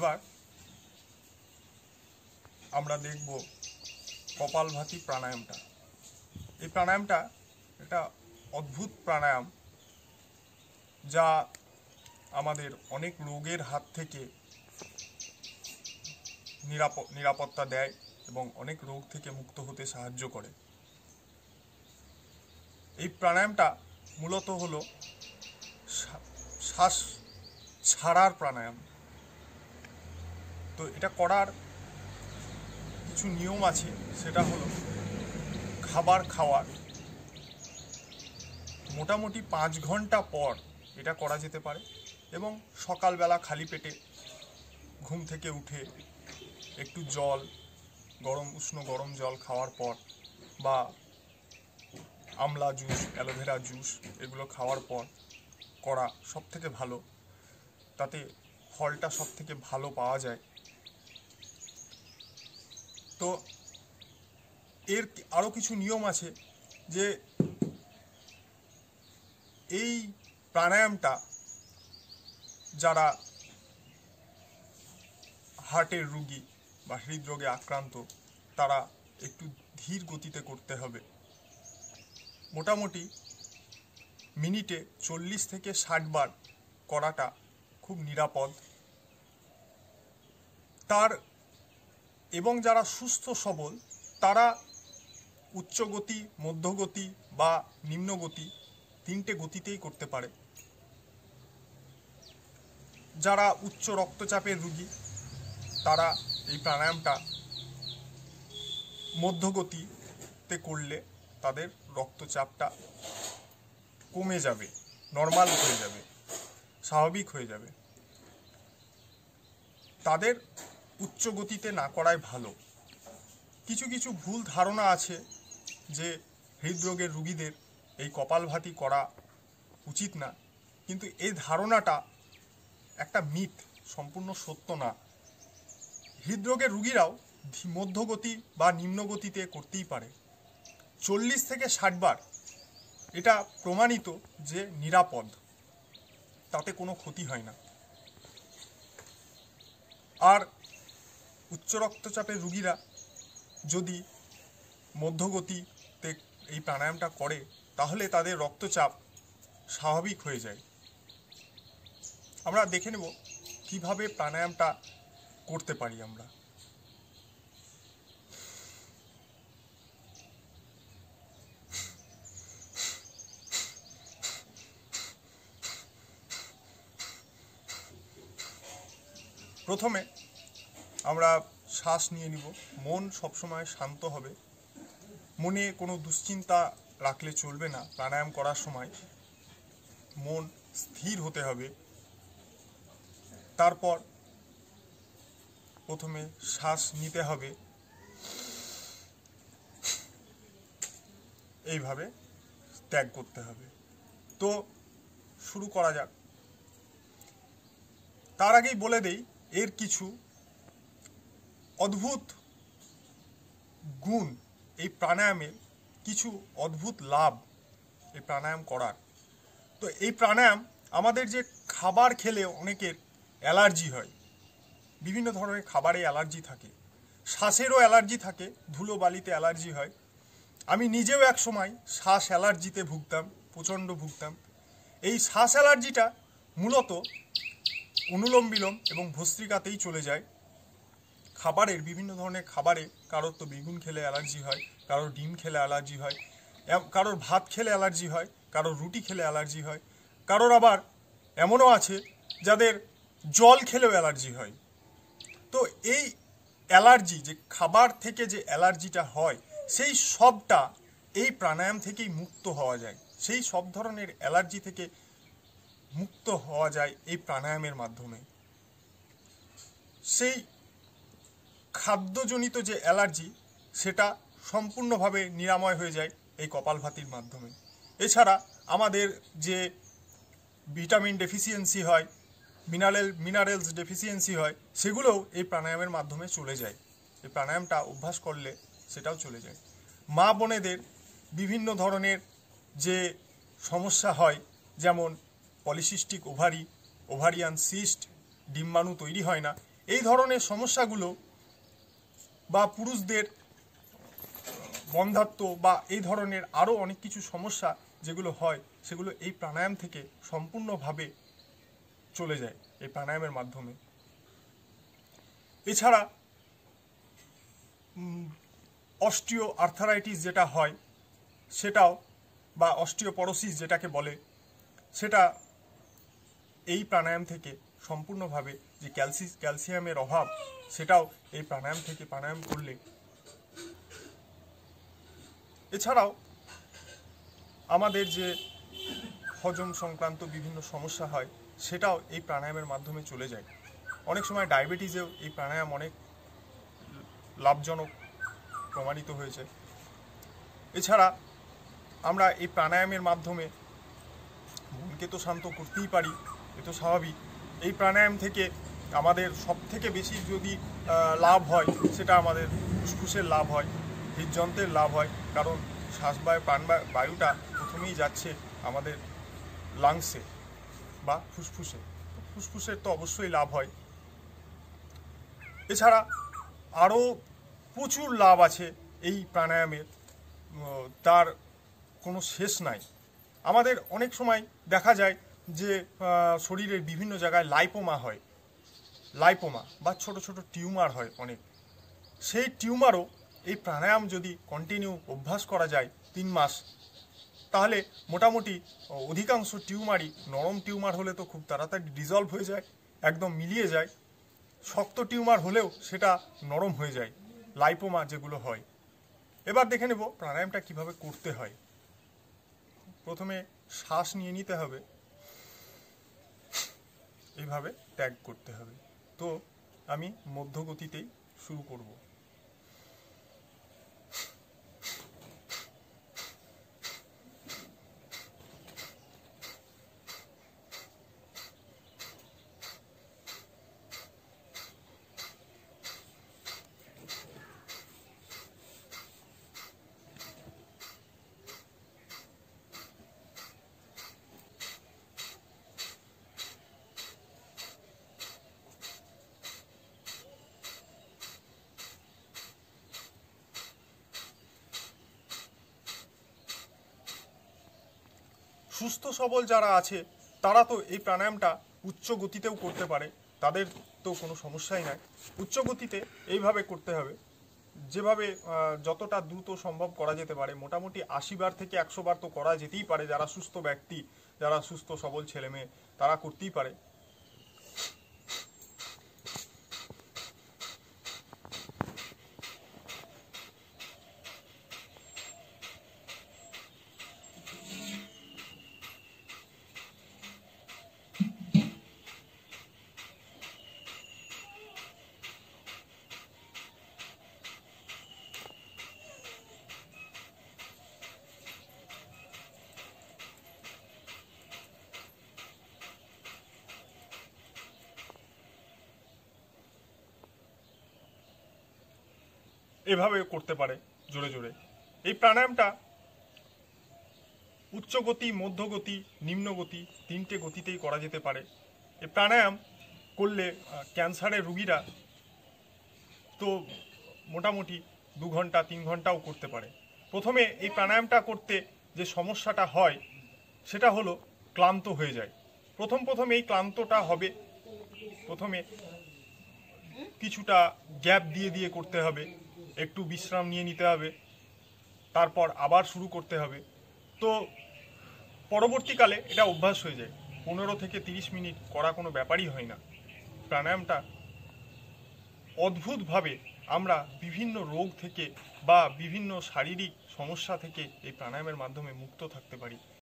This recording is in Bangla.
এবার আমরা দেখব কপালভাতি প্রাণায়ামটা এই প্রাণায়ামটা একটা অদ্ভুত প্রাণায়াম যা আমাদের অনেক রোগের হাত থেকে নিরাপত্তা দেয় এবং অনেক রোগ থেকে মুক্ত হতে সাহায্য করে এই প্রাণায়ামটা মূলত হলো শ্বাস ছাড়ার প্রাণায়াম তো এটা করার কিছু নিয়ম আছে সেটা হলো খাবার খাওয়ার মোটামুটি পাঁচ ঘন্টা পর এটা করা যেতে পারে এবং সকালবেলা খালি পেটে ঘুম থেকে উঠে একটু জল গরম উষ্ণ গরম জল খাওয়ার পর বা আমলা জুস অ্যালোভেরা জুস এগুলো খাওয়ার পর করা সব থেকে ভালো তাতে ফলটা সব থেকে ভালো পাওয়া যায় তো এর আরও কিছু নিয়ম আছে যে এই প্রাণায়ামটা যারা হার্টের রুগী বা হৃদরোগে আক্রান্ত তারা একটু ধীর গতিতে করতে হবে মোটামুটি মিনিটে চল্লিশ থেকে ষাট বার করাটা খুব নিরাপদ তার এবং যারা সুস্থ সবল তারা উচ্চগতি মধ্যগতি বা নিম্নগতি তিনটে গতিতেই করতে পারে যারা উচ্চ রক্তচাপের রুগী তারা এই প্রাণায়ামটা মধ্যগতিতে করলে তাদের রক্তচাপটা কমে যাবে নর্মাল হয়ে যাবে স্বাভাবিক হয়ে যাবে তাদের উচ্চ গতিতে না করাই ভালো কিছু কিছু ভুল ধারণা আছে যে হৃদরোগের রুগীদের এই কপালভাতি করা উচিত না কিন্তু এই ধারণাটা একটা মিথ সম্পূর্ণ সত্য না হৃদরোগের রুগীরাও মধ্যগতি বা নিম্নগতিতে করতেই পারে চল্লিশ থেকে ষাট বার এটা প্রমাণিত যে নিরাপদ তাতে কোনো ক্ষতি হয় না আর উচ্চ রক্তচাপের রুগীরা যদি মধ্যগতিতে এই প্রাণায়ামটা করে তাহলে তাদের রক্তচাপ স্বাভাবিক হয়ে যায় আমরা দেখে নেব কিভাবে প্রাণায়ামটা করতে পারি আমরা প্রথমে আমরা শ্বাস নিয়ে নিব মন সবসময় শান্ত হবে মনে কোনো দুশ্চিন্তা রাখলে চলবে না প্রাণায়াম করার সময় মন স্থির হতে হবে তারপর প্রথমে শ্বাস নিতে হবে এইভাবে ত্যাগ করতে হবে তো শুরু করা যাক তার আগেই বলে দেই এর কিছু অদ্ভুত গুণ এই প্রাণায়ামের কিছু অদ্ভুত লাভ এই প্রাণায়াম করার তো এই প্রাণায়াম আমাদের যে খাবার খেলে অনেকের অ্যালার্জি হয় বিভিন্ন ধরনের খাবারে অ্যালার্জি থাকে শ্বাসেরও অ্যালার্জি থাকে ধুলো বালিতে অ্যালার্জি হয় আমি নিজেও এক সময় শ্বাস অ্যালার্জিতে ভুগতাম প্রচণ্ড ভুগতাম এই শ্বাস অ্যালার্জিটা মূলত অনুলোম বিলোম এবং ভস্ত্রিকাতেই চলে যায় খাবারের বিভিন্ন ধরনের খাবারে কারোর তো বেগুন খেলে অ্যালার্জি হয় কারোর ডিম খেলে অ্যালার্জি হয় কারোর ভাত খেলে অ্যালার্জি হয় কারোর রুটি খেলে অ্যালার্জি হয় কারোর আবার এমনও আছে যাদের জল খেলেও অ্যালার্জি হয় তো এই অ্যালার্জি যে খাবার থেকে যে অ্যালার্জিটা হয় সেই সবটা এই প্রাণায়াম থেকেই মুক্ত হওয়া যায় সেই সব ধরনের অ্যালার্জি থেকে মুক্ত হওয়া যায় এই প্রাণায়ামের মাধ্যমে সেই খাদ্যজনিত যে অ্যালার্জি সেটা সম্পূর্ণভাবে নিরাময় হয়ে যায় এই কপালভাতির মাধ্যমে এছাড়া আমাদের যে ভিটামিন ডেফিসিয়েন্সি হয় মিনারেল মিনারেলস ডেফিসিয়েন্সি হয় সেগুলোও এই প্রাণায়ামের মাধ্যমে চলে যায় এই প্রাণায়ামটা অভ্যাস করলে সেটাও চলে যায় মা বোনেদের বিভিন্ন ধরনের যে সমস্যা হয় যেমন পলিসিস্টিক ওভারি ওভারিয়ান সিস্ট ডিম্বাণু তৈরি হয় না এই ধরনের সমস্যাগুলো বা পুরুষদের বন্ধাত্ম বা এই ধরনের আরও অনেক কিছু সমস্যা যেগুলো হয় সেগুলো এই প্রাণায়াম থেকে সম্পূর্ণভাবে চলে যায় এই প্রাণায়ামের মাধ্যমে এছাড়া অস্টিও আর্থারাইটিস যেটা হয় সেটাও বা অস্টিওপরোসিস যেটাকে বলে সেটা এই প্রাণায়াম থেকে সম্পূর্ণভাবে যে ক্যালসি ক্যালসিয়ামের অভাব সেটাও এই প্রাণায়াম থেকে প্রাণায়াম করলে এছাড়াও আমাদের যে হজম সংক্রান্ত বিভিন্ন সমস্যা হয় সেটাও এই প্রাণায়ামের মাধ্যমে চলে যায় অনেক সময় ডায়াবেটিসেও এই প্রাণায়াম অনেক লাভজনক প্রমাণিত হয়েছে এছাড়া আমরা এই প্রাণায়ামের মাধ্যমে মনকে তো শান্ত করতেই পারি এ তো স্বাভাবিক এই প্রাণায়াম থেকে আমাদের সব থেকে বেশি যদি লাভ হয় সেটা আমাদের ফুসফুসের লাভ হয় হৃদযন্ত্রের লাভ হয় কারণ শ্বাসবায়ু প্রাণবায়ু বায়ুটা প্রথমেই যাচ্ছে আমাদের লাংসে বা ফুসফুসে ফুসফুসের তো অবশ্যই লাভ হয় এছাড়া আরও প্রচুর লাভ আছে এই প্রাণায়ামের তার কোনো শেষ নাই আমাদের অনেক সময় দেখা যায় যে শরীরের বিভিন্ন জায়গায় লাইপোমা হয় লাইপোমা বা ছোট ছোট টিউমার হয় অনেক সেই টিউমারও এই প্রাণায়াম যদি কন্টিনিউ অভ্যাস করা যায় তিন মাস তাহলে মোটামুটি অধিকাংশ টিউমারই নরম টিউমার হলে তো খুব তাড়াতাড়ি ডিজলভ হয়ে যায় একদম মিলিয়ে যায় শক্ত টিউমার হলেও সেটা নরম হয়ে যায় লাইপোমা যেগুলো হয় এবার দেখে নেব প্রাণায়ামটা কিভাবে করতে হয় প্রথমে শ্বাস নিয়ে নিতে হবে এভাবে ট্যাগ করতে হবে তো আমি গতিতেই শুরু করবো সুস্থ সবল যারা আছে তারা তো এই প্রাণায়ামটা উচ্চ গতিতেও করতে পারে তাদের তো কোনো সমস্যাই নাই উচ্চ গতিতে এইভাবে করতে হবে যেভাবে যতটা দ্রুত সম্ভব করা যেতে পারে মোটামুটি আশি বার থেকে একশো বার তো করা যেতেই পারে যারা সুস্থ ব্যক্তি যারা সুস্থ সবল ছেলে মেয়ে তারা করতেই পারে এভাবে করতে পারে জোরে জোরে এই প্রাণায়ামটা উচ্চ গতি মধ্য গতি নিম্ন গতি তিনটে গতিতেই করা যেতে পারে এই প্রাণায়াম করলে ক্যান্সারের রুগীরা তো মোটামুটি দু ঘন্টা তিন ঘন্টাও করতে পারে প্রথমে এই প্রাণায়ামটা করতে যে সমস্যাটা হয় সেটা হলো ক্লান্ত হয়ে যায় প্রথম প্রথম এই ক্লান্তটা হবে প্রথমে কিছুটা গ্যাপ দিয়ে দিয়ে করতে হবে একটু বিশ্রাম নিয়ে নিতে হবে তারপর আবার শুরু করতে হবে তো পরবর্তীকালে এটা অভ্যাস হয়ে যায় পনেরো থেকে তিরিশ মিনিট করা কোনো ব্যাপারই হয় না প্রাণায়ামটা অদ্ভুতভাবে আমরা বিভিন্ন রোগ থেকে বা বিভিন্ন শারীরিক সমস্যা থেকে এই প্রাণায়ামের মাধ্যমে মুক্ত থাকতে পারি